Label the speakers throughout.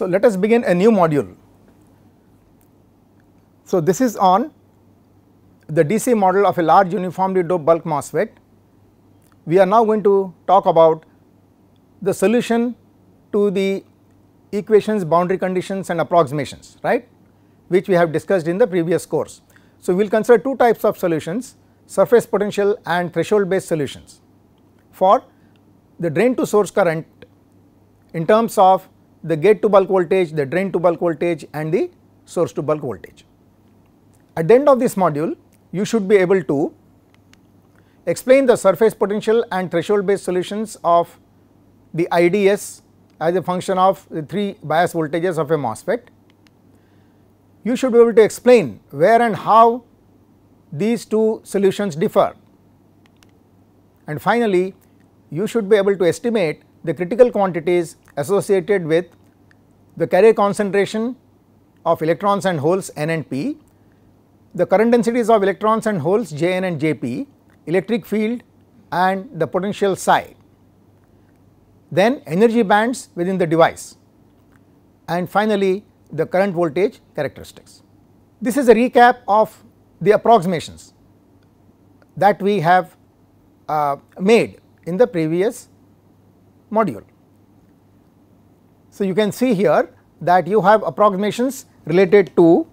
Speaker 1: So, let us begin a new module. So, this is on the DC model of a large uniformly doped bulk MOSFET. We are now going to talk about the solution to the equations, boundary conditions and approximations right which we have discussed in the previous course. So, we will consider two types of solutions surface potential and threshold based solutions for the drain to source current in terms of the gate to bulk voltage, the drain to bulk voltage and the source to bulk voltage. At the end of this module, you should be able to explain the surface potential and threshold based solutions of the IDS as a function of the 3 bias voltages of a MOSFET. You should be able to explain where and how these two solutions differ. And finally, you should be able to estimate the critical quantities associated with the carrier concentration of electrons and holes n and p, the current densities of electrons and holes Jn and Jp, electric field and the potential psi. Then energy bands within the device and finally the current voltage characteristics. This is a recap of the approximations that we have uh, made in the previous module. So, you can see here that you have approximations related to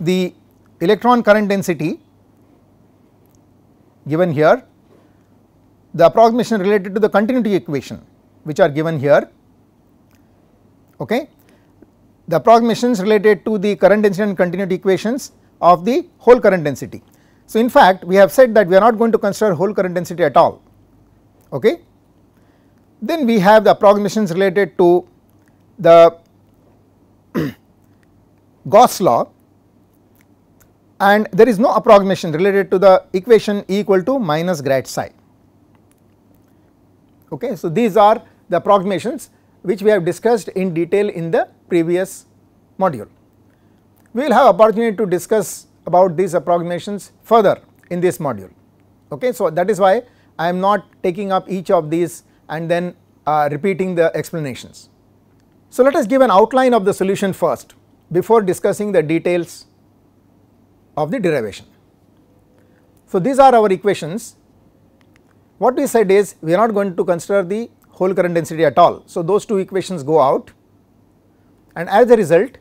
Speaker 1: the electron current density given here, the approximation related to the continuity equation which are given here, okay. the approximations related to the current density and continuity equations of the whole current density. So, in fact, we have said that we are not going to consider whole current density at all Okay. Then we have the approximations related to the Gauss law and there is no approximation related to the equation E equal to minus grad psi. Okay. So, these are the approximations which we have discussed in detail in the previous module. We will have opportunity to discuss about these approximations further in this module. Okay. So, that is why I am not taking up each of these and then uh, repeating the explanations. So let us give an outline of the solution first before discussing the details of the derivation. So these are our equations. What we said is we are not going to consider the whole current density at all. So those two equations go out and as a result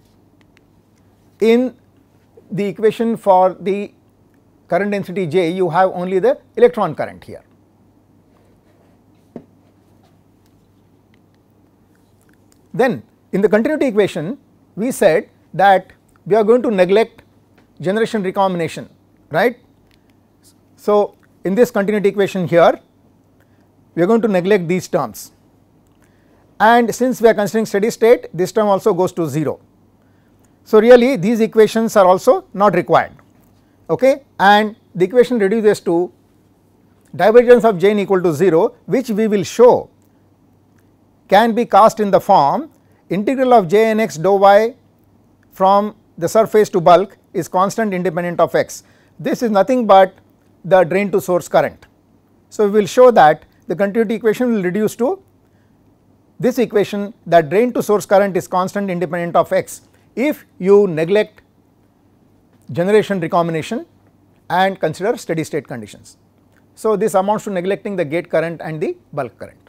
Speaker 1: in the equation for the current density J you have only the electron current here. Then in the continuity equation we said that we are going to neglect generation recombination right. So in this continuity equation here we are going to neglect these terms and since we are considering steady state this term also goes to 0. So really these equations are also not required okay and the equation reduces to divergence of Jn equal to 0 which we will show can be cast in the form integral of j n x dou y from the surface to bulk is constant independent of x. This is nothing but the drain to source current. So, we will show that the continuity equation will reduce to this equation that drain to source current is constant independent of x if you neglect generation recombination and consider steady state conditions. So, this amounts to neglecting the gate current and the bulk current.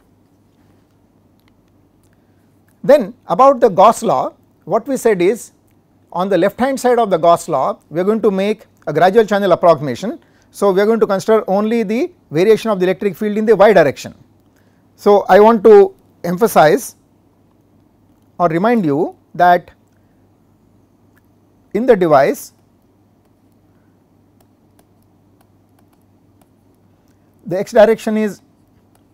Speaker 1: Then about the Gauss law what we said is on the left hand side of the Gauss law we are going to make a gradual channel approximation. So, we are going to consider only the variation of the electric field in the y direction. So, I want to emphasize or remind you that in the device the x direction is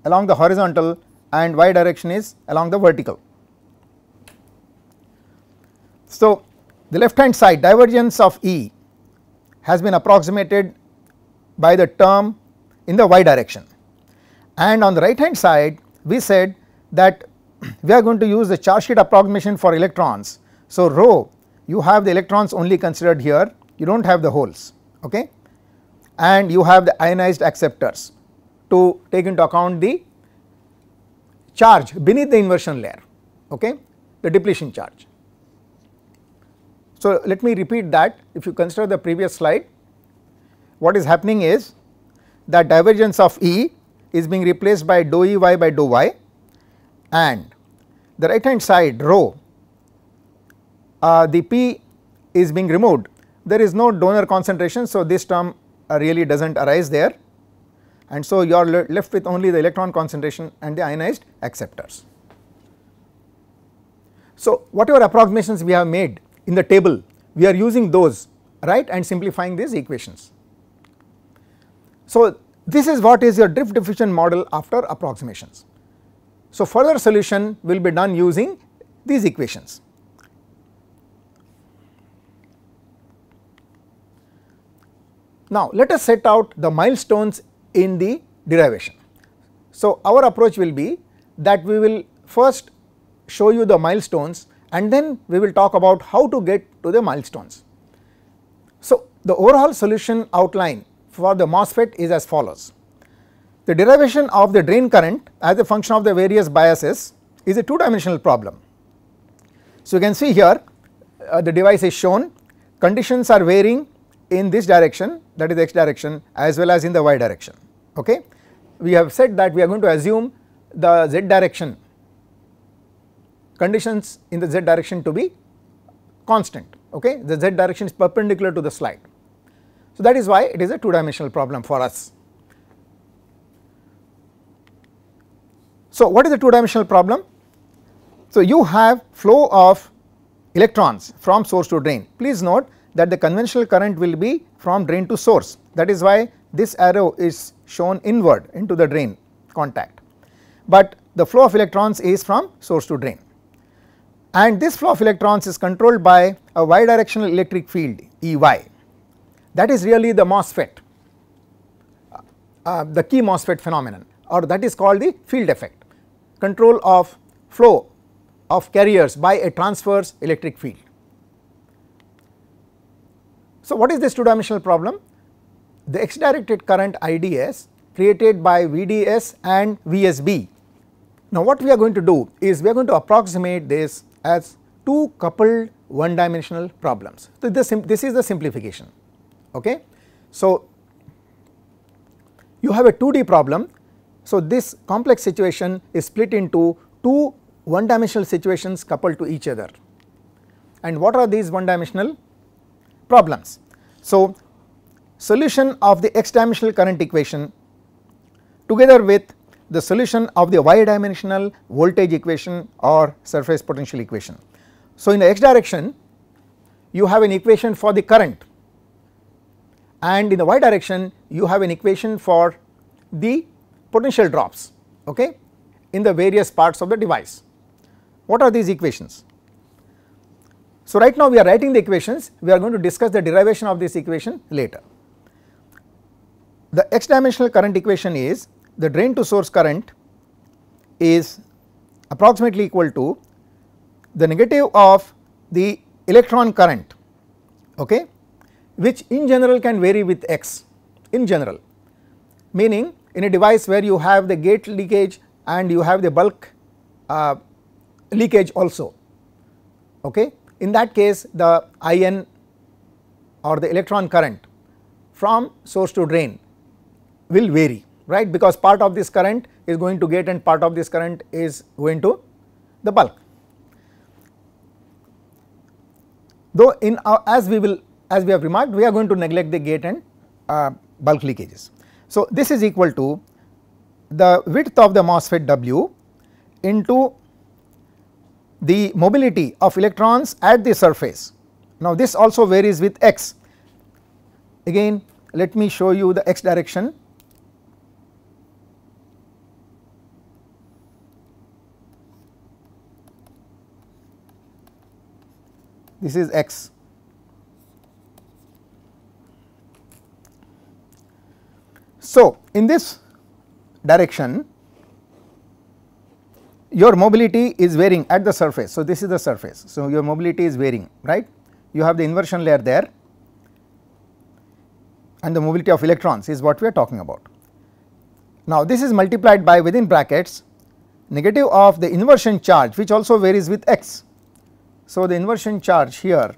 Speaker 1: along the horizontal and y direction is along the vertical. So, the left hand side divergence of E has been approximated by the term in the y direction and on the right hand side we said that we are going to use the charge sheet approximation for electrons. So, rho you have the electrons only considered here you do not have the holes okay and you have the ionized acceptors to take into account the charge beneath the inversion layer okay the depletion charge. So, let me repeat that if you consider the previous slide what is happening is the divergence of E is being replaced by dou E y by dou y and the right hand side rho uh, the P is being removed there is no donor concentration. So, this term uh, really does not arise there and so you are le left with only the electron concentration and the ionized acceptors. So, whatever approximations we have made in the table we are using those right and simplifying these equations. So, this is what is your drift diffusion model after approximations. So, further solution will be done using these equations. Now, let us set out the milestones in the derivation. So, our approach will be that we will first show you the milestones and then we will talk about how to get to the milestones. So, the overall solution outline for the MOSFET is as follows. The derivation of the drain current as a function of the various biases is a two dimensional problem. So, you can see here uh, the device is shown conditions are varying in this direction that is x direction as well as in the y direction. Okay? We have said that we are going to assume the z direction conditions in the z direction to be constant okay the z direction is perpendicular to the slide. So that is why it is a two dimensional problem for us. So what is the two dimensional problem? So you have flow of electrons from source to drain. Please note that the conventional current will be from drain to source that is why this arrow is shown inward into the drain contact but the flow of electrons is from source to drain and this flow of electrons is controlled by a directional electric field EY that is really the MOSFET uh, uh, the key MOSFET phenomenon or that is called the field effect control of flow of carriers by a transverse electric field. So, what is this two dimensional problem? The x directed current IDS created by VDS and VSB. Now, what we are going to do is we are going to approximate this as two coupled one dimensional problems. So, this, this is the simplification. Okay. So, you have a 2D problem. So, this complex situation is split into two one dimensional situations coupled to each other. And what are these one dimensional problems? So, solution of the x dimensional current equation together with the solution of the y-dimensional voltage equation or surface potential equation. So in the x direction you have an equation for the current and in the y direction you have an equation for the potential drops okay in the various parts of the device. What are these equations? So right now we are writing the equations we are going to discuss the derivation of this equation later. The x dimensional current equation is the drain to source current is approximately equal to the negative of the electron current okay which in general can vary with x in general meaning in a device where you have the gate leakage and you have the bulk uh, leakage also okay in that case the IN or the electron current from source to drain will vary right because part of this current is going to gate and part of this current is going to the bulk. Though in our, uh, as we will as we have remarked we are going to neglect the gate and uh, bulk leakages. So this is equal to the width of the MOSFET W into the mobility of electrons at the surface. Now this also varies with x again let me show you the x direction this is x. So, in this direction your mobility is varying at the surface. So, this is the surface. So, your mobility is varying right. You have the inversion layer there and the mobility of electrons is what we are talking about. Now, this is multiplied by within brackets negative of the inversion charge which also varies with x so, the inversion charge here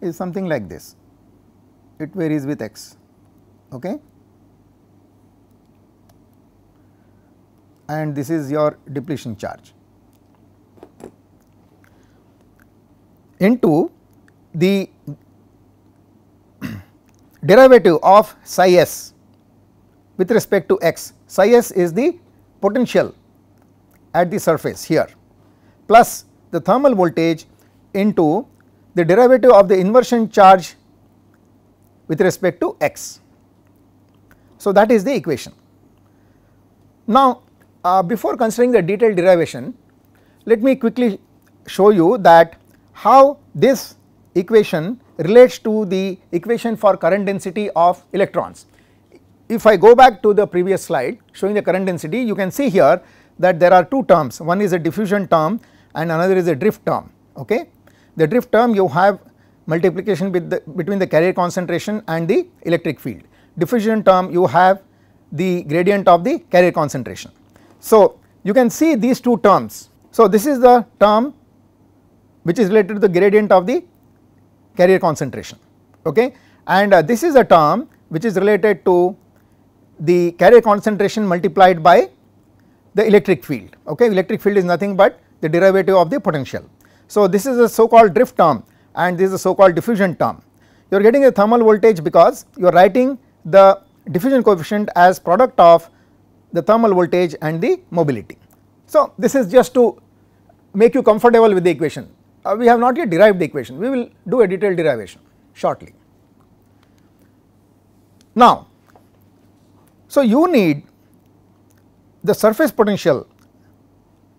Speaker 1: is something like this, it varies with x. Okay? and this is your depletion charge. Into the derivative of psi s with respect to x, psi s is the potential at the surface here plus the thermal voltage into the derivative of the inversion charge with respect to x. So, that is the equation. Now, uh, before considering the detailed derivation, let me quickly show you that how this equation relates to the equation for current density of electrons. If I go back to the previous slide showing the current density, you can see here that there are two terms, one is a diffusion term and another is a drift term okay. The drift term you have multiplication with the, between the carrier concentration and the electric field. Diffusion term you have the gradient of the carrier concentration. So you can see these two terms. So this is the term which is related to the gradient of the carrier concentration okay and uh, this is a term which is related to the carrier concentration multiplied by the electric field okay electric field is nothing but the derivative of the potential. So, this is a so called drift term and this is a so called diffusion term. You are getting a thermal voltage because you are writing the diffusion coefficient as product of the thermal voltage and the mobility. So, this is just to make you comfortable with the equation. Uh, we have not yet derived the equation, we will do a detailed derivation shortly. Now, so you need the surface potential,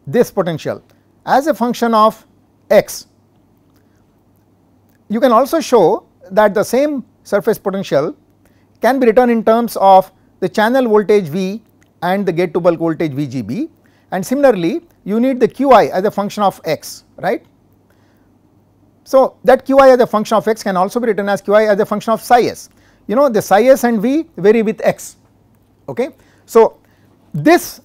Speaker 1: this potential as a function of x. You can also show that the same surface potential can be written in terms of the channel voltage V and the gate to bulk voltage VGB and similarly you need the Qi as a function of x right. So that Qi as a function of x can also be written as Qi as a function of psi s you know the psi s and V vary with x okay. So this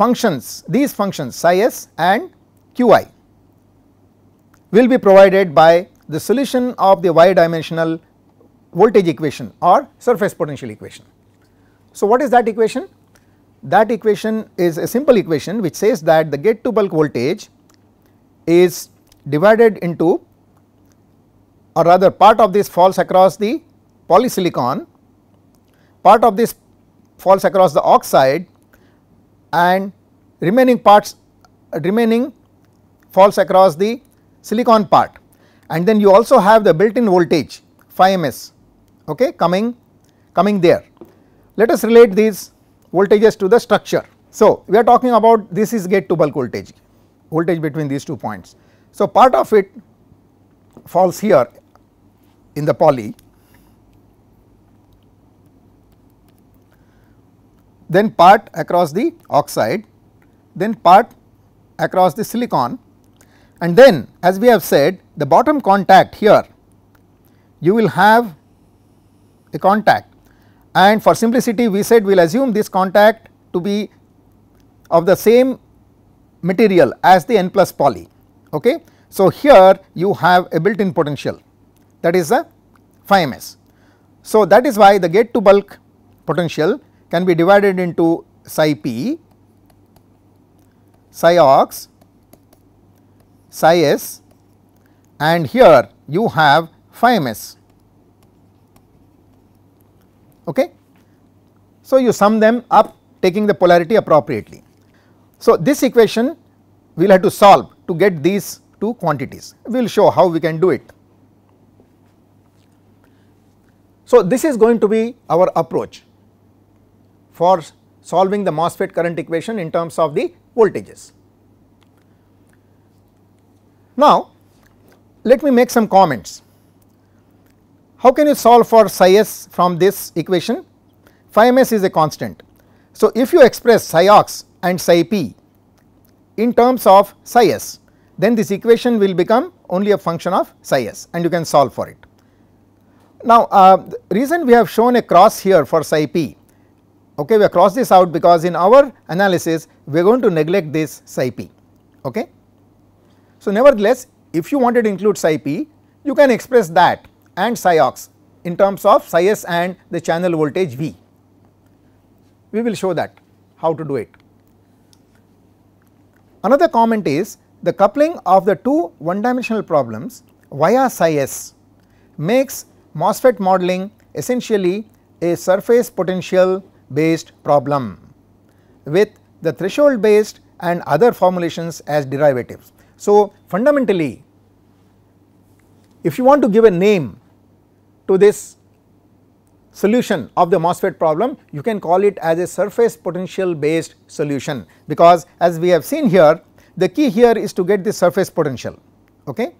Speaker 1: functions, these functions psi s and qi will be provided by the solution of the y dimensional voltage equation or surface potential equation. So, what is that equation? That equation is a simple equation which says that the gate to bulk voltage is divided into or rather part of this falls across the polysilicon, part of this falls across the oxide and remaining parts remaining falls across the silicon part and then you also have the built in voltage 5 ms okay coming coming there let us relate these voltages to the structure so we are talking about this is gate to bulk voltage voltage between these two points so part of it falls here in the poly then part across the oxide, then part across the silicon and then as we have said the bottom contact here you will have a contact and for simplicity we said we will assume this contact to be of the same material as the n plus poly. Okay. So, here you have a built in potential that is a phi ms. So, that is why the gate to bulk potential can be divided into psi p, psi ox, psi s and here you have phi ms. Okay. So, you sum them up taking the polarity appropriately. So, this equation we will have to solve to get these two quantities. We will show how we can do it. So, this is going to be our approach for solving the MOSFET current equation in terms of the voltages. Now, let me make some comments. How can you solve for psi s from this equation? Phi ms is a constant. So, if you express psi ox and psi p in terms of psi s, then this equation will become only a function of psi s and you can solve for it. Now, uh, reason we have shown a cross here for psi p okay we have crossed this out because in our analysis we are going to neglect this psi p okay. So nevertheless if you wanted to include psi p you can express that and psi ox in terms of psi s and the channel voltage V. We will show that how to do it. Another comment is the coupling of the two one dimensional problems via psi s makes MOSFET modeling essentially a surface potential based problem with the threshold based and other formulations as derivatives. So fundamentally if you want to give a name to this solution of the MOSFET problem you can call it as a surface potential based solution because as we have seen here the key here is to get the surface potential okay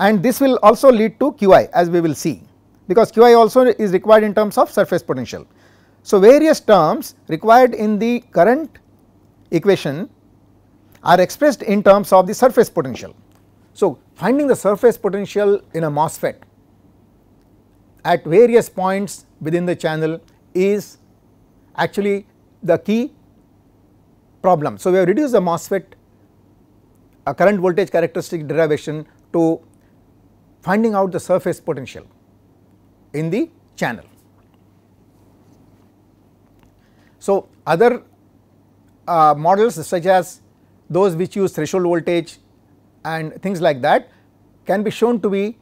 Speaker 1: and this will also lead to Qi as we will see because Qi also is required in terms of surface potential. So, various terms required in the current equation are expressed in terms of the surface potential. So, finding the surface potential in a MOSFET at various points within the channel is actually the key problem. So, we have reduced the MOSFET a current voltage characteristic derivation to finding out the surface potential in the channel. So, other uh, models such as those which use threshold voltage and things like that can be shown to be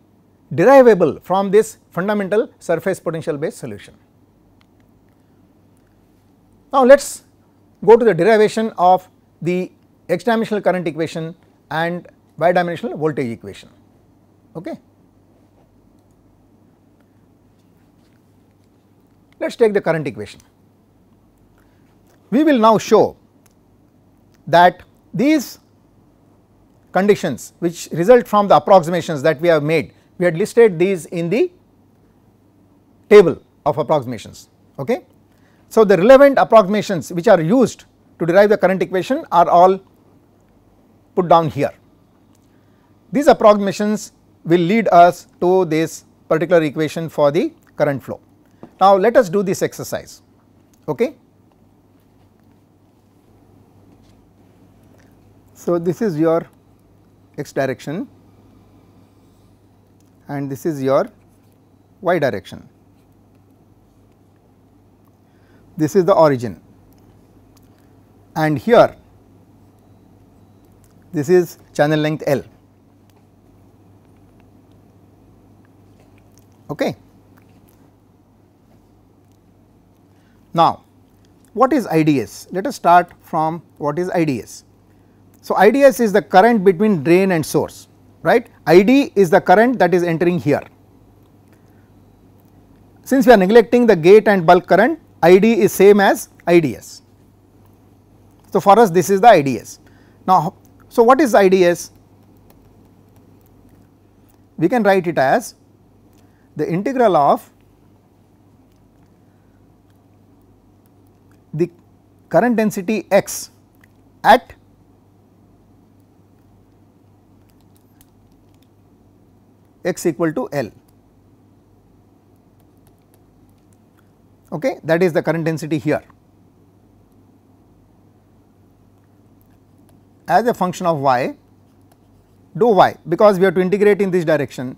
Speaker 1: derivable from this fundamental surface potential based solution. Now, let us go to the derivation of the x dimensional current equation and y dimensional voltage equation. Okay. Let us take the current equation. We will now show that these conditions which result from the approximations that we have made, we had listed these in the table of approximations. Okay. So, the relevant approximations which are used to derive the current equation are all put down here. These approximations will lead us to this particular equation for the current flow. Now, let us do this exercise. Okay. So, this is your x direction and this is your y direction. This is the origin and here this is channel length L. Okay. Now, what is IDS? Let us start from what is IDS. So, IDS is the current between drain and source right ID is the current that is entering here. Since we are neglecting the gate and bulk current ID is same as IDS. So, for us this is the IDS. Now, so what is IDS? We can write it as the integral of the current density x at x equal to L. Okay, that is the current density here. As a function of y, do y because we have to integrate in this direction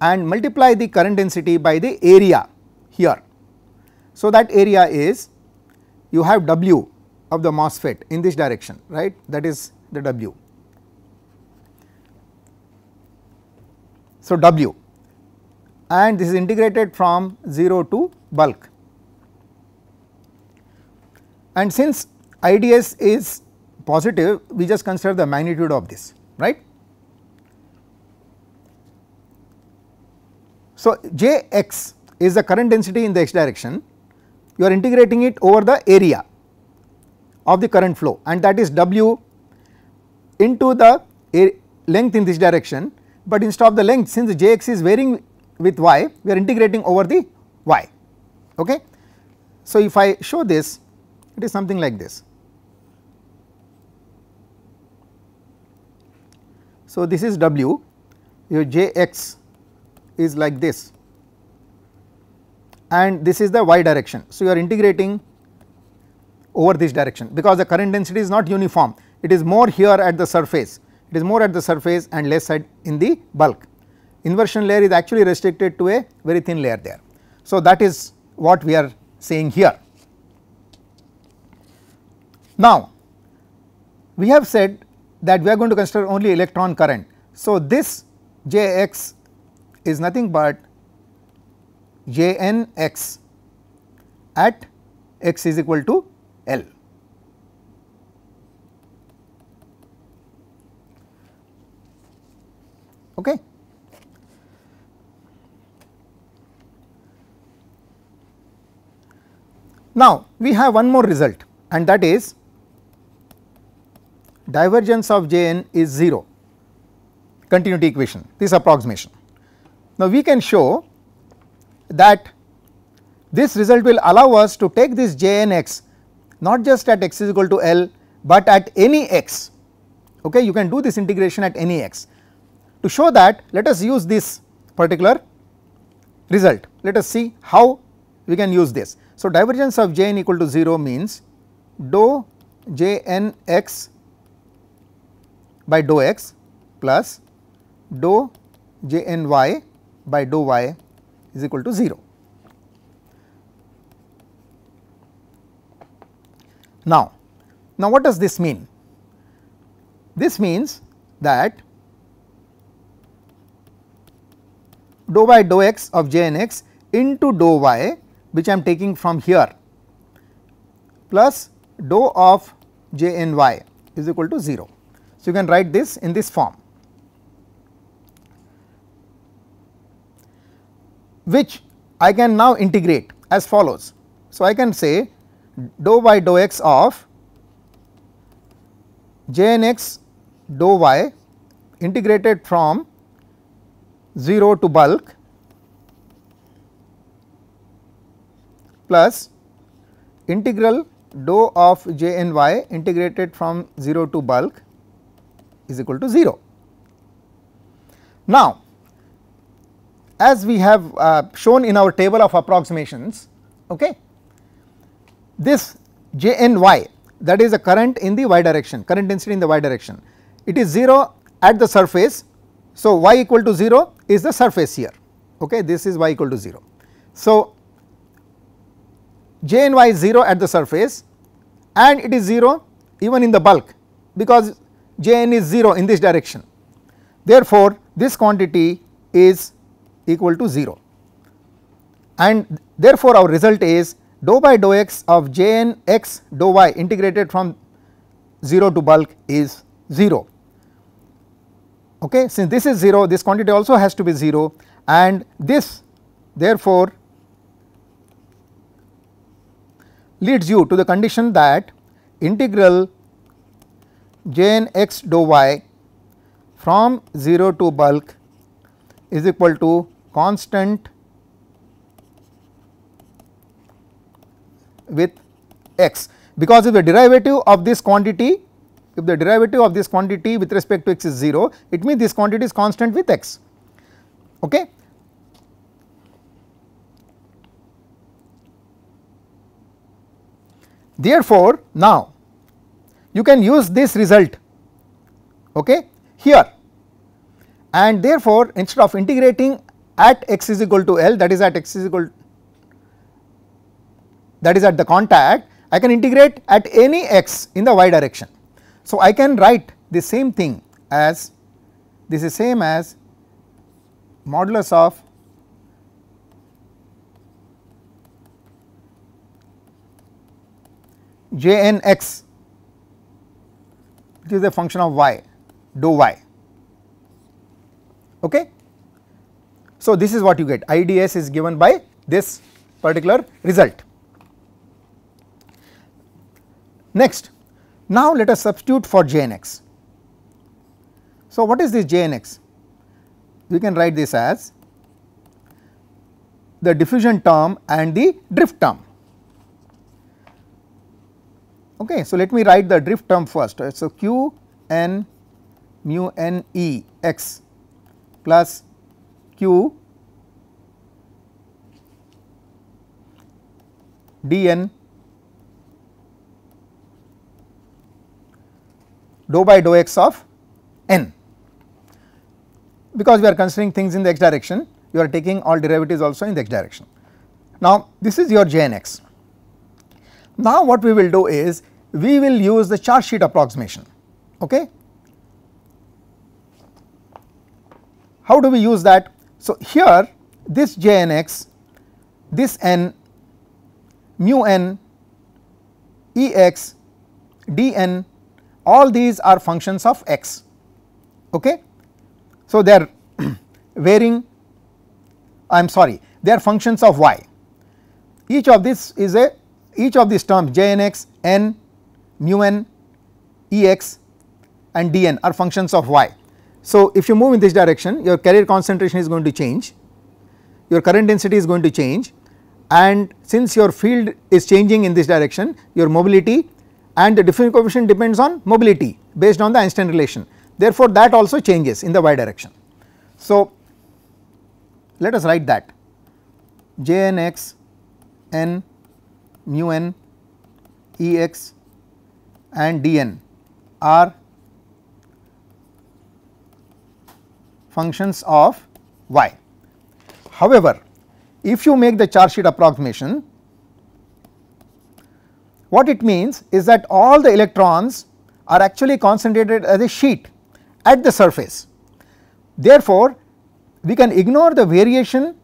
Speaker 1: and multiply the current density by the area here. So, that area is you have W of the MOSFET in this direction right that is the W So, W and this is integrated from 0 to bulk. And since IDS is positive, we just consider the magnitude of this, right. So, Jx is the current density in the x direction, you are integrating it over the area of the current flow and that is W into the length in this direction but instead of the length since jx is varying with y we are integrating over the y okay. So if I show this it is something like this. So this is w your jx is like this and this is the y direction. So you are integrating over this direction because the current density is not uniform it is more here at the surface it is more at the surface and less at in the bulk. Inversion layer is actually restricted to a very thin layer there. So, that is what we are saying here. Now, we have said that we are going to consider only electron current. So, this J x is nothing but J n x at x is equal to L. Okay. Now, we have one more result and that is divergence of Jn is 0 continuity equation this approximation. Now, we can show that this result will allow us to take this Jnx not just at x is equal to L, but at any x okay you can do this integration at any x to show that let us use this particular result let us see how we can use this. So, divergence of j n equal to 0 means dou j n x by dou x plus dou j n y by dou y is equal to 0. Now, now what does this mean? This means that dou by dou x of j and x into dou y which I am taking from here plus dou of j n y is equal to 0. So, you can write this in this form which I can now integrate as follows. So, I can say dou by dou x of j n x dou y integrated from 0 to bulk plus integral dou of j n y integrated from 0 to bulk is equal to 0. Now, as we have uh, shown in our table of approximations, okay, this j n y that is a current in the y direction, current density in the y direction, it is 0 at the surface. So, y equal to 0 is the surface here okay this is y equal to 0. So, j and y is 0 at the surface and it is 0 even in the bulk because j n is 0 in this direction. Therefore, this quantity is equal to 0 and therefore, our result is dou by dou x of j n x dou y integrated from 0 to bulk is 0 okay since this is 0 this quantity also has to be 0 and this therefore leads you to the condition that integral jn x dou y from 0 to bulk is equal to constant with x because if the derivative of this quantity if the derivative of this quantity with respect to x is 0 it means this quantity is constant with x okay. Therefore, now you can use this result okay here and therefore instead of integrating at x is equal to L that is at x is equal that is at the contact I can integrate at any x in the y direction so, I can write the same thing as this is same as modulus of j n x which is a function of y do y okay. So, this is what you get IDS is given by this particular result. Next now let us substitute for jnx. So what is this jnx? We can write this as the diffusion term and the drift term. Okay, so let me write the drift term first. Uh, so q n mu n e x plus q d n dou by dou x of n because we are considering things in the x direction you are taking all derivatives also in the x direction. Now this is your jnx. Now what we will do is we will use the charge sheet approximation okay. How do we use that? So here this jnx this n mu n E x d n all these are functions of x okay. So they are varying I am sorry they are functions of y each of this is a each of these terms j n x n mu n e x and d n are functions of y. So if you move in this direction your carrier concentration is going to change your current density is going to change and since your field is changing in this direction your mobility and the diffusion coefficient depends on mobility based on the Einstein relation. Therefore, that also changes in the y direction. So, let us write that j n x n mu n E x and d n are functions of y. However, if you make the charge sheet approximation what it means is that all the electrons are actually concentrated as a sheet at the surface. Therefore, we can ignore the variation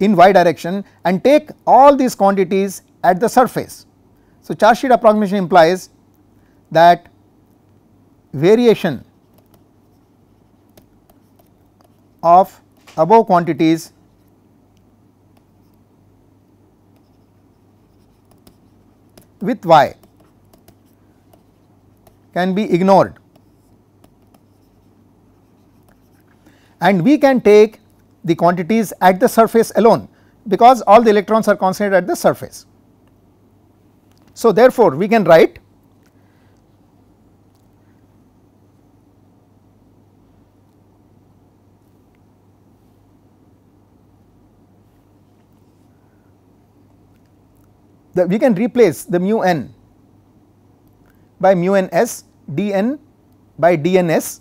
Speaker 1: in y direction and take all these quantities at the surface. So, charge sheet approximation implies that variation of above quantities with y can be ignored and we can take the quantities at the surface alone because all the electrons are concentrated at the surface. So therefore, we can write the, we can replace the mu n by mu n s d n by dns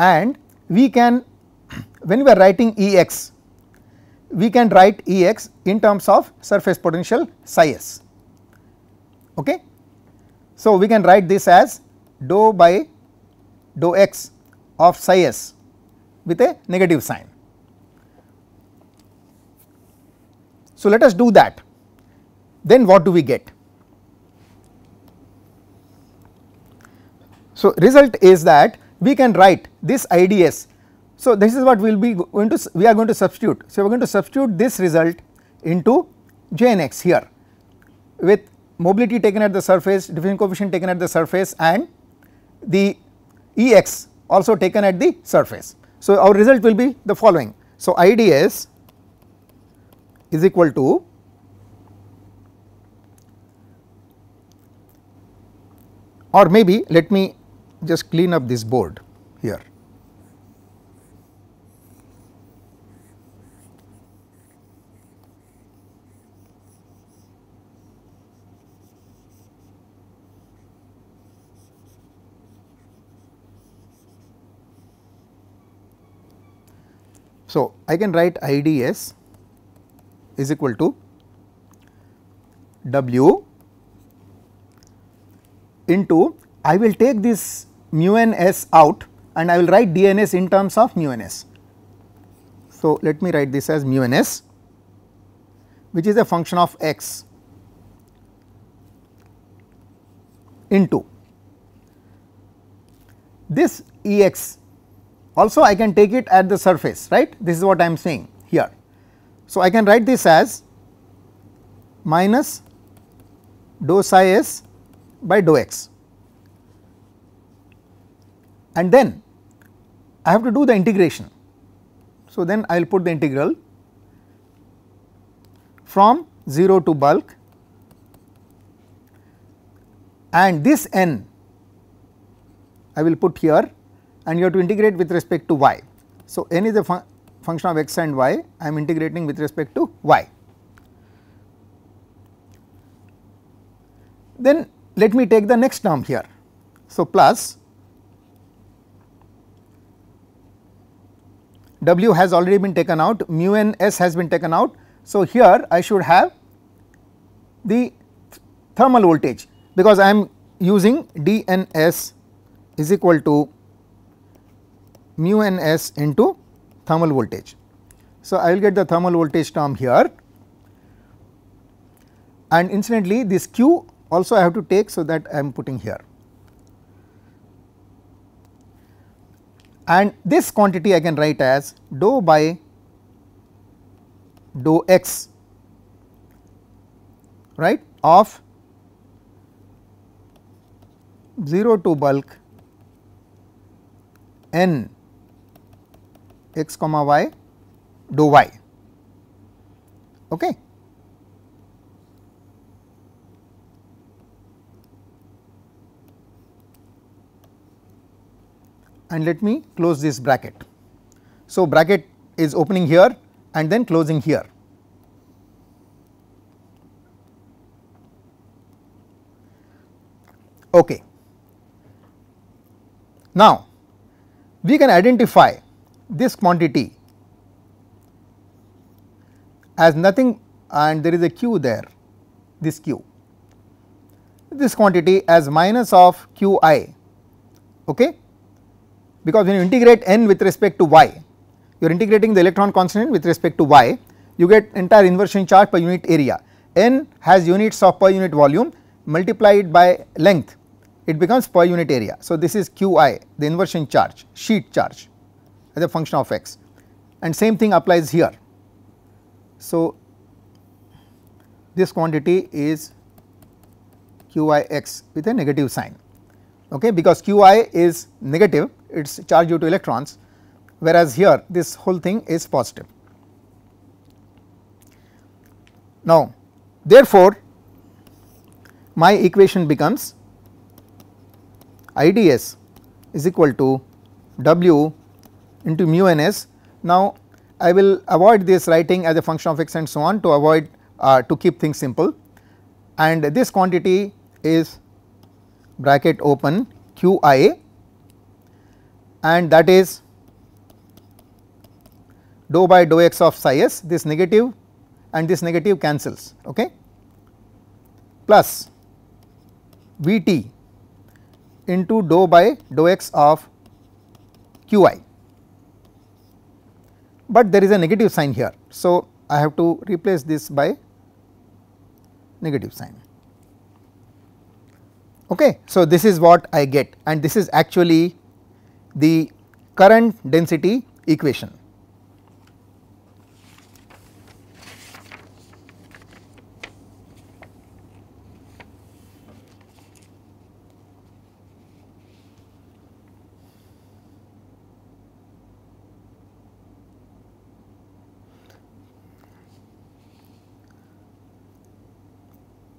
Speaker 1: and we can when we are writing Ex we can write Ex in terms of surface potential psi s okay. So we can write this as dou by dou x of psi s with a negative sign. So, let us do that then what do we get? So, result is that we can write this IDS. So, this is what we will be going to we are going to substitute. So, we are going to substitute this result into JNX here with mobility taken at the surface, diffusion coefficient taken at the surface and the Ex also taken at the surface. So, our result will be the following. So, IDS is equal to or maybe let me just clean up this board here. So, I can write IDS is equal to W into I will take this mu n s out and I will write DNS in terms of mu n s. So, let me write this as mu n s which is a function of x into this E x also I can take it at the surface, right? This is what I am saying here. So I can write this as minus dou psi s by dou x and then I have to do the integration. So then I will put the integral from 0 to bulk and this n I will put here and you have to integrate with respect to y. So, n is a function of x and y I am integrating with respect to y. Then let me take the next term here. So, plus w has already been taken out mu n s has been taken out. So, here I should have the thermal voltage because I am using d n s is equal to mu n s into thermal voltage. So, I will get the thermal voltage term here and incidentally this q also I have to take so that I am putting here. And this quantity I can write as dou by dou x right of 0 to bulk n x comma y do y okay and let me close this bracket so bracket is opening here and then closing here okay now we can identify this quantity as nothing and there is a q there this q this quantity as minus of q i okay because when you integrate n with respect to y you are integrating the electron constant with respect to y you get entire inversion charge per unit area n has units of per unit volume multiplied by length it becomes per unit area. So, this is qi the inversion charge sheet charge as a function of x and same thing applies here. So, this quantity is qix with a negative sign okay because qi is negative it is charge due to electrons whereas here this whole thing is positive. Now therefore my equation becomes IDS is equal to W into mu n s. Now I will avoid this writing as a function of x and so on to avoid uh, to keep things simple and this quantity is bracket open q i and that is dou by dou x of psi s this negative and this negative cancels okay plus v t into dou by dou x of q i but there is a negative sign here. So, I have to replace this by negative sign. Okay. So, this is what I get and this is actually the current density equation.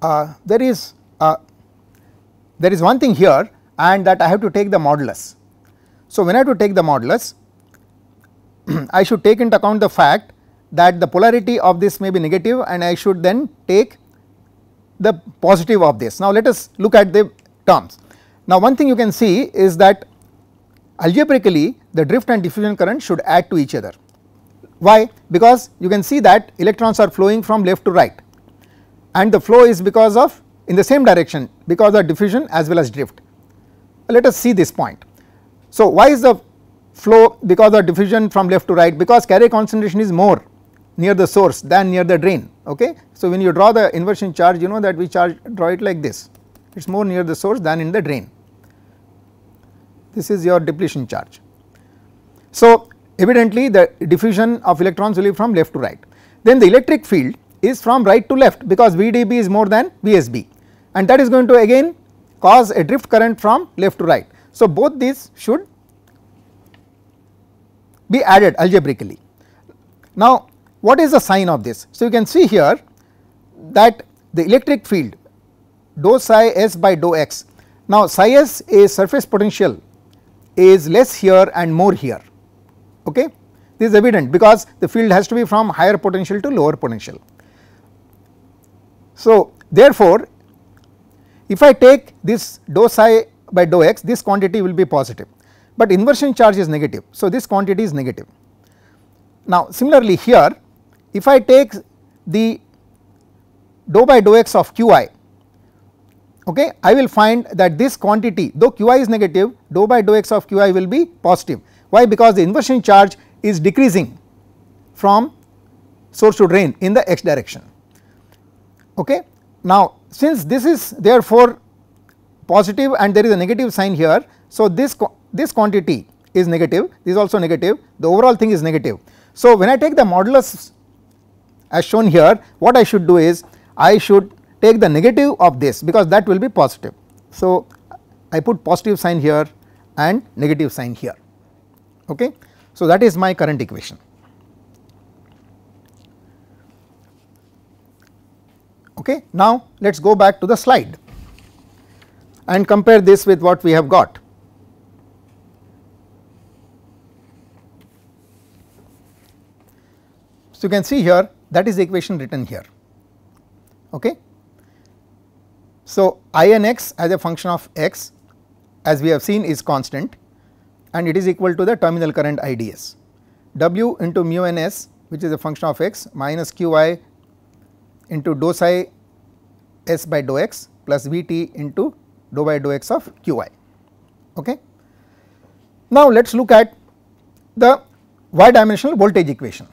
Speaker 1: Uh, there is uh, there is one thing here and that I have to take the modulus. So, when I have to take the modulus I should take into account the fact that the polarity of this may be negative and I should then take the positive of this. Now, let us look at the terms. Now, one thing you can see is that algebraically the drift and diffusion current should add to each other. Why? Because you can see that electrons are flowing from left to right and the flow is because of in the same direction because of diffusion as well as drift. Let us see this point. So, why is the flow because of diffusion from left to right because carrier concentration is more near the source than near the drain okay. So, when you draw the inversion charge you know that we charge draw it like this it is more near the source than in the drain this is your depletion charge. So, evidently the diffusion of electrons will be from left to right then the electric field is from right to left because VDB is more than VSB and that is going to again cause a drift current from left to right. So, both these should be added algebraically. Now, what is the sign of this? So, you can see here that the electric field dou psi s by dou x. Now, psi s is surface potential is less here and more here. Okay? This is evident because the field has to be from higher potential to lower potential. So, therefore, if I take this dou psi by dou x this quantity will be positive but inversion charge is negative. So, this quantity is negative. Now, similarly here if I take the dou by dou x of qi okay I will find that this quantity though qi is negative dou by dou x of qi will be positive why because the inversion charge is decreasing from source to drain in the x direction. Okay. Now, since this is therefore positive and there is a negative sign here. So, this, this quantity is negative, this is also negative, the overall thing is negative. So, when I take the modulus as shown here, what I should do is I should take the negative of this because that will be positive. So, I put positive sign here and negative sign here. Okay. So, that is my current equation. Okay. Now let us go back to the slide and compare this with what we have got. So you can see here that is the equation written here. Okay. So Inx as a function of x as we have seen is constant and it is equal to the terminal current IDS. W into mu n s which is a function of x minus qi into dou psi s by dou x plus Vt into dou by dou x of Qi. Okay. Now let us look at the y dimensional voltage equation.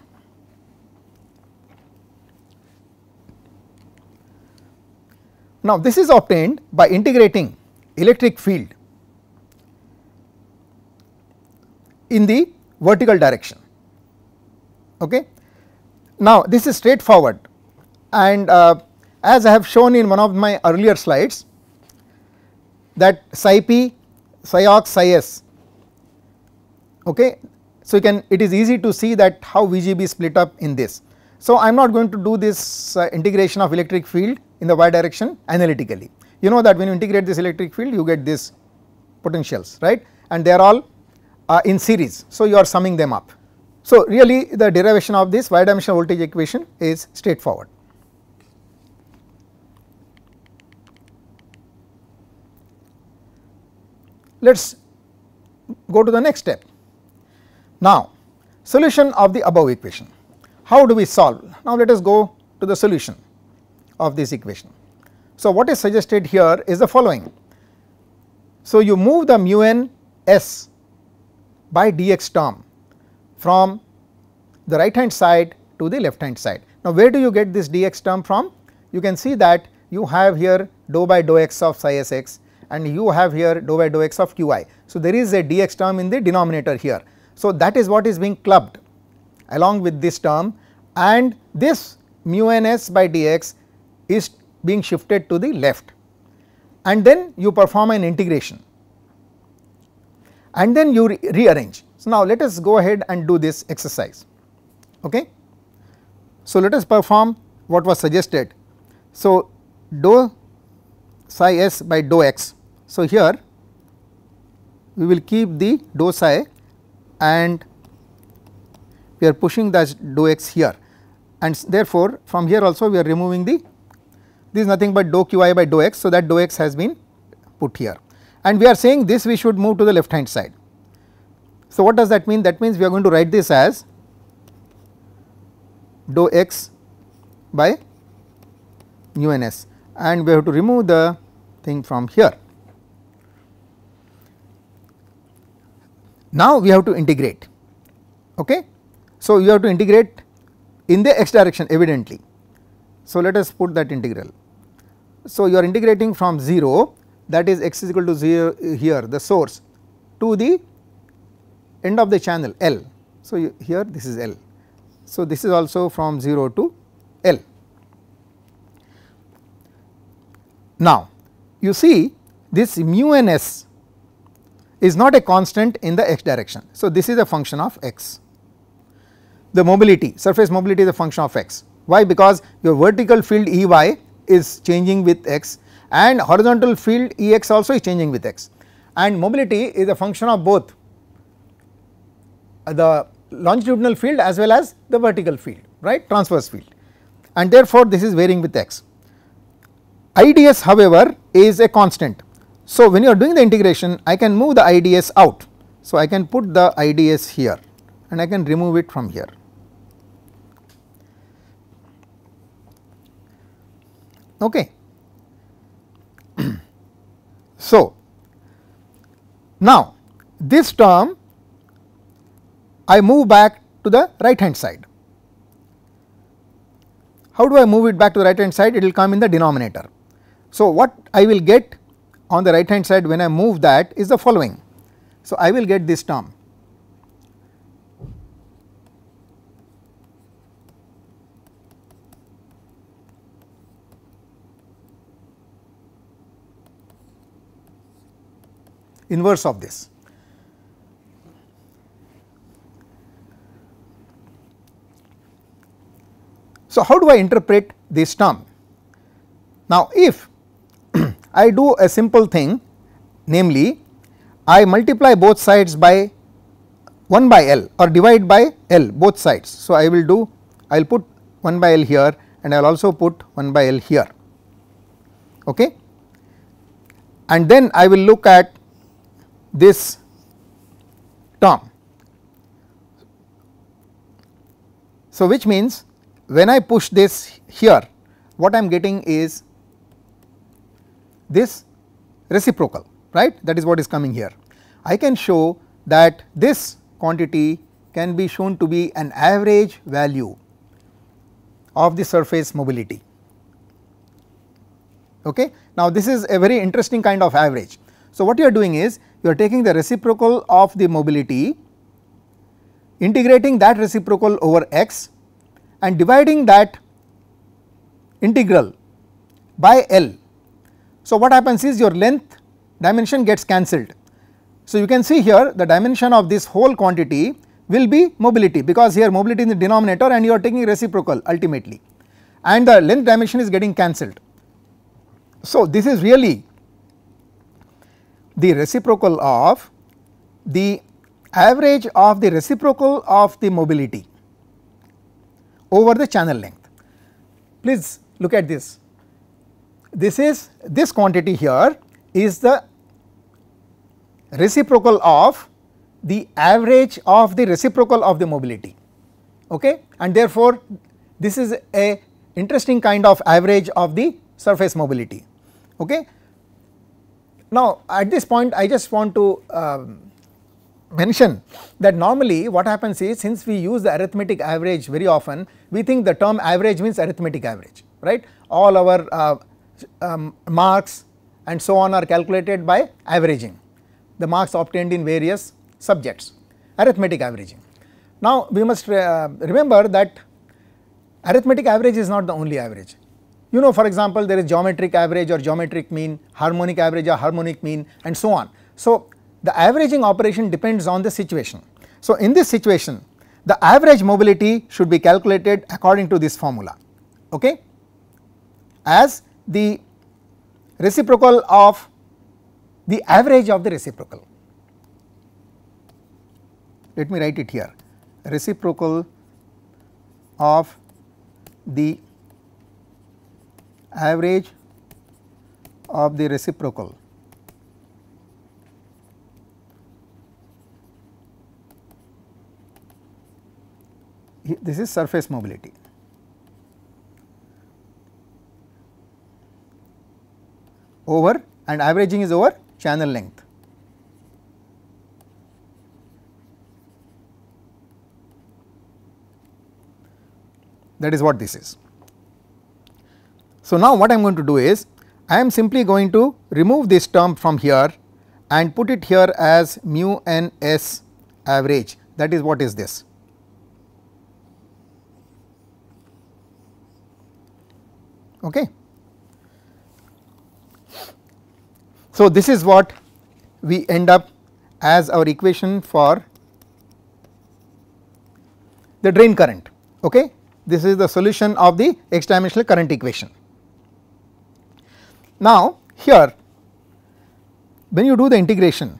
Speaker 1: Now this is obtained by integrating electric field in the vertical direction. Okay. Now this is straightforward and uh, as I have shown in one of my earlier slides that psi p, psi ox, psi s okay. So, you can it is easy to see that how VGB is split up in this. So, I am not going to do this uh, integration of electric field in the y direction analytically. You know that when you integrate this electric field you get these potentials right and they are all uh, in series. So, you are summing them up. So, really the derivation of this y dimensional voltage equation is straightforward. Let us go to the next step. Now, solution of the above equation. How do we solve? Now, let us go to the solution of this equation. So, what is suggested here is the following. So, you move the mu n s by dx term from the right hand side to the left hand side. Now, where do you get this dx term from? You can see that you have here dou by dou x of psi s x and you have here dou by dou x of qi. So, there is a dx term in the denominator here. So, that is what is being clubbed along with this term and this mu n s by dx is being shifted to the left and then you perform an integration and then you re rearrange. So, now let us go ahead and do this exercise. Okay. So, let us perform what was suggested. So, dou psi s by dou x. So, here we will keep the dou psi and we are pushing that dou x here and therefore, from here also we are removing the this is nothing but dou qi by dou x. So, that dou x has been put here and we are saying this we should move to the left hand side. So, what does that mean? That means we are going to write this as dou x by nu n s and we have to remove the thing from here. Now we have to integrate. Okay? So, you have to integrate in the x direction evidently. So, let us put that integral. So, you are integrating from 0 that is x is equal to 0 here the source to the end of the channel L. So, you, here this is L. So, this is also from 0 to L. Now, you see this mu n s is not a constant in the x direction. So, this is a function of x. The mobility surface mobility is a function of x. Why? Because your vertical field E y is changing with x and horizontal field E x also is changing with x and mobility is a function of both the longitudinal field as well as the vertical field right transverse field and therefore this is varying with x. IDS however is a constant. So, when you are doing the integration I can move the IDS out. So, I can put the IDS here and I can remove it from here. Okay. so, now this term I move back to the right hand side. How do I move it back to the right hand side? It will come in the denominator. So, what I will get on the right hand side when I move that is the following. So, I will get this term inverse of this. So, how do I interpret this term? Now, if I do a simple thing namely I multiply both sides by 1 by L or divide by L both sides. So, I will do I will put 1 by L here and I will also put 1 by L here okay. And then I will look at this term. So, which means when I push this here what I am getting is this reciprocal right that is what is coming here. I can show that this quantity can be shown to be an average value of the surface mobility. Okay. Now, this is a very interesting kind of average. So, what you are doing is you are taking the reciprocal of the mobility integrating that reciprocal over x and dividing that integral by L so, what happens is your length dimension gets cancelled. So, you can see here the dimension of this whole quantity will be mobility because here mobility is the denominator and you are taking reciprocal ultimately and the length dimension is getting cancelled. So, this is really the reciprocal of the average of the reciprocal of the mobility over the channel length. Please look at this this is this quantity here is the reciprocal of the average of the reciprocal of the mobility okay and therefore this is a interesting kind of average of the surface mobility okay now at this point i just want to um, mention that normally what happens is since we use the arithmetic average very often we think the term average means arithmetic average right all our uh, um, marks and so on are calculated by averaging the marks obtained in various subjects arithmetic averaging. Now we must uh, remember that arithmetic average is not the only average you know for example there is geometric average or geometric mean harmonic average or harmonic mean and so on. So the averaging operation depends on the situation. So in this situation the average mobility should be calculated according to this formula okay as the reciprocal of the average of the reciprocal. Let me write it here reciprocal of the average of the reciprocal this is surface mobility over and averaging is over channel length. That is what this is. So, now what I am going to do is I am simply going to remove this term from here and put it here as mu n s average that is what is this. Okay. So, this is what we end up as our equation for the drain current okay this is the solution of the x dimensional current equation. Now here when you do the integration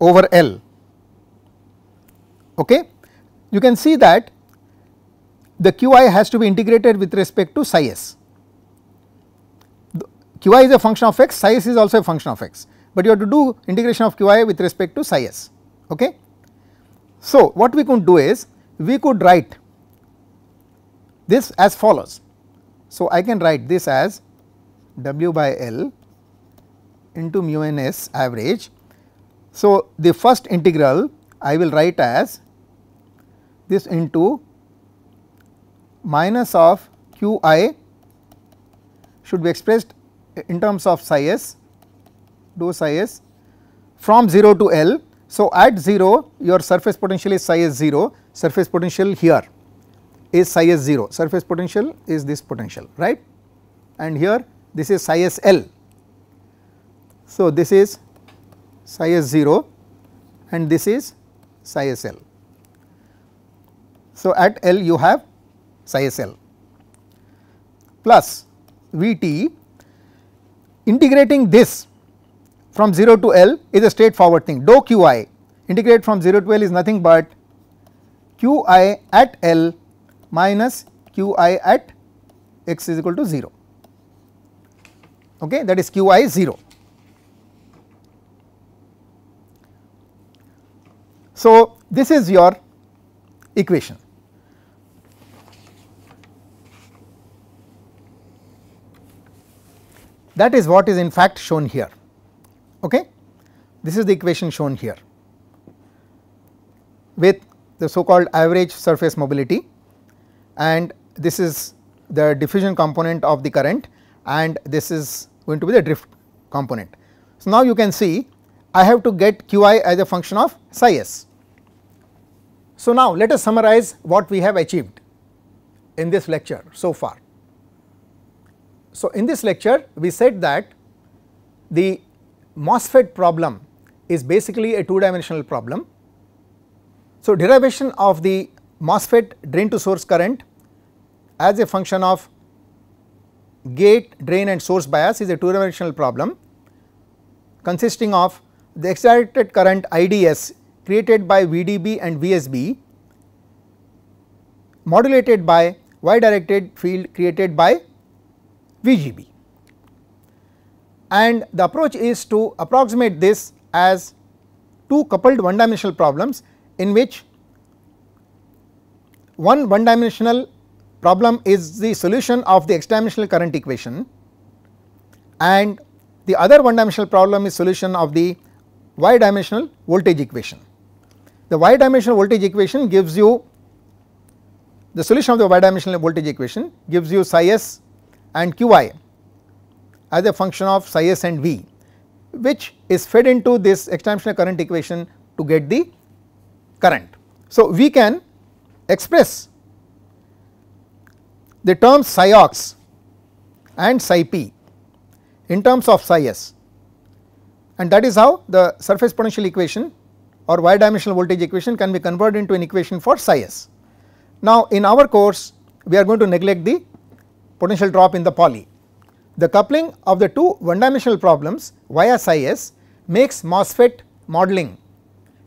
Speaker 1: over L okay you can see that the qi has to be integrated with respect to psi s qi is a function of x, psi s is also a function of x, but you have to do integration of qi with respect to psi s. Okay? So, what we could do is we could write this as follows. So, I can write this as w by L into mu n s average. So, the first integral I will write as this into minus of q i should be expressed in terms of psi s do psi s from 0 to L. So, at 0 your surface potential is psi s 0 surface potential here is psi s 0 surface potential is this potential right and here this is psi s L. So, this is psi s 0 and this is psi s L. So, at L you have psi s L plus V t integrating this from 0 to L is a straightforward thing dou qi integrate from 0 to L is nothing but qi at L minus qi at x is equal to 0 okay that is qi 0. So, this is your equation That is what is in fact shown here. Okay? This is the equation shown here with the so called average surface mobility and this is the diffusion component of the current and this is going to be the drift component. So, now you can see I have to get qi as a function of psi s. So, now let us summarize what we have achieved in this lecture so far. So, in this lecture we said that the MOSFET problem is basically a two dimensional problem. So, derivation of the MOSFET drain to source current as a function of gate drain and source bias is a two dimensional problem consisting of the excited current IDS created by VDB and VSB modulated by y directed field created by VGB. And the approach is to approximate this as two coupled one dimensional problems in which one one dimensional problem is the solution of the x dimensional current equation and the other one dimensional problem is solution of the y dimensional voltage equation. The y dimensional voltage equation gives you the solution of the y dimensional voltage equation gives you psi s and qi as a function of psi s and v which is fed into this extensional current equation to get the current. So, we can express the terms psi ox and psi p in terms of psi s and that is how the surface potential equation or y dimensional voltage equation can be converted into an equation for psi s. Now in our course we are going to neglect the potential drop in the poly. The coupling of the two one dimensional problems via psi s makes MOSFET modeling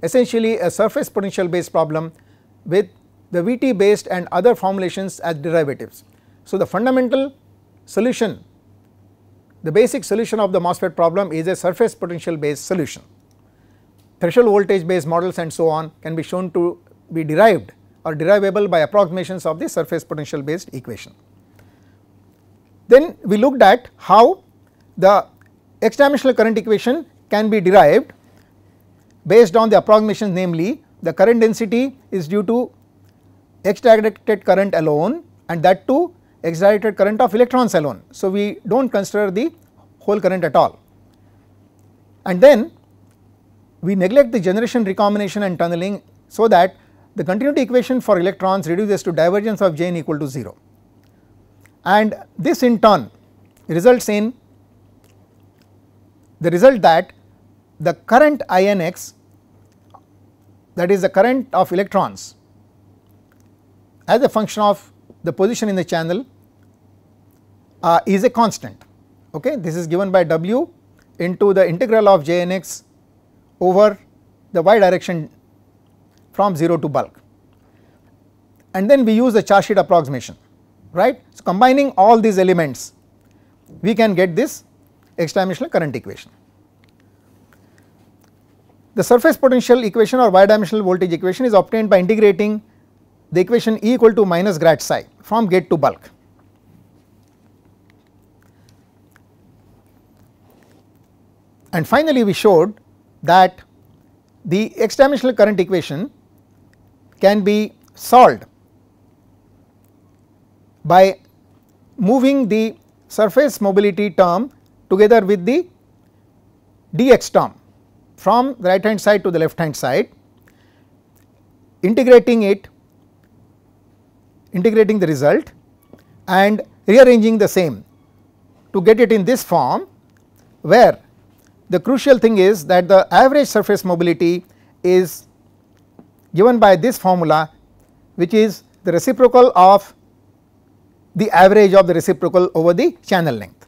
Speaker 1: essentially a surface potential based problem with the VT based and other formulations as derivatives. So, the fundamental solution the basic solution of the MOSFET problem is a surface potential based solution. Threshold voltage based models and so on can be shown to be derived or derivable by approximations of the surface potential based equation. Then we looked at how the x dimensional current equation can be derived based on the approximations namely the current density is due to x directed current alone and that too x directed current of electrons alone. So, we do not consider the whole current at all and then we neglect the generation recombination and tunneling so that the continuity equation for electrons reduces to divergence of J n equal to 0 and this in turn results in the result that the current INX that is the current of electrons as a function of the position in the channel uh, is a constant okay this is given by W into the integral of JNX over the y direction from 0 to bulk and then we use the charge sheet approximation right. So, combining all these elements we can get this x dimensional current equation. The surface potential equation or bidimensional dimensional voltage equation is obtained by integrating the equation E equal to minus grad psi from gate to bulk. And finally, we showed that the x dimensional current equation can be solved by moving the surface mobility term together with the dx term from the right hand side to the left hand side integrating it integrating the result and rearranging the same to get it in this form where the crucial thing is that the average surface mobility is given by this formula which is the reciprocal of the average of the reciprocal over the channel length.